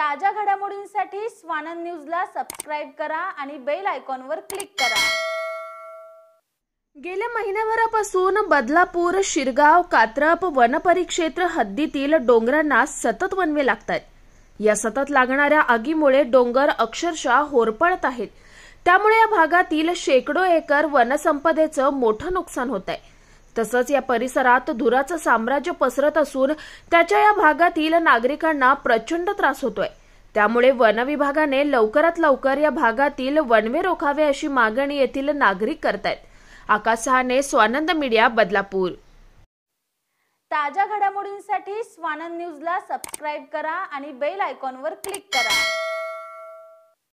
ताज्या घडामोडींसाठी स्वानंद न्यूजला सबस्क्राईब करा आणि बेल आयकॉनवर क्लिक करा गेल्या महिन्याभरापासून बदलापूर शिरगाव कात्रप वनपरिक्षेत्र हद्दीतील डोंगरांना सतत वनवे लागतात या सतत लागणाऱ्या आगीमुळे डोंगर अक्षरशः होरपळत आहेत त्यामुळे या भागातील शेकडो एकर वनसंपदेचं मोठं नुकसान होत आहे तसंच या परिसरात धुराचं साम्राज्य पसरत असून त्याच्या या भागातील नागरिकांना प्रचंड त्रास होतोय त्यामुळे वन विभागाने लवकरात लवकर या भागातील वनवे रोखावे अशी मागणी येथील नागरिक करतायत आकाश सहाने स्वानंद मीडिया बदलापूर ताज्या घडामोडींसाठी स्वानंद न्यूजला सबस्क्राईब करा आणि बेल आयकॉनवर क्लिक करा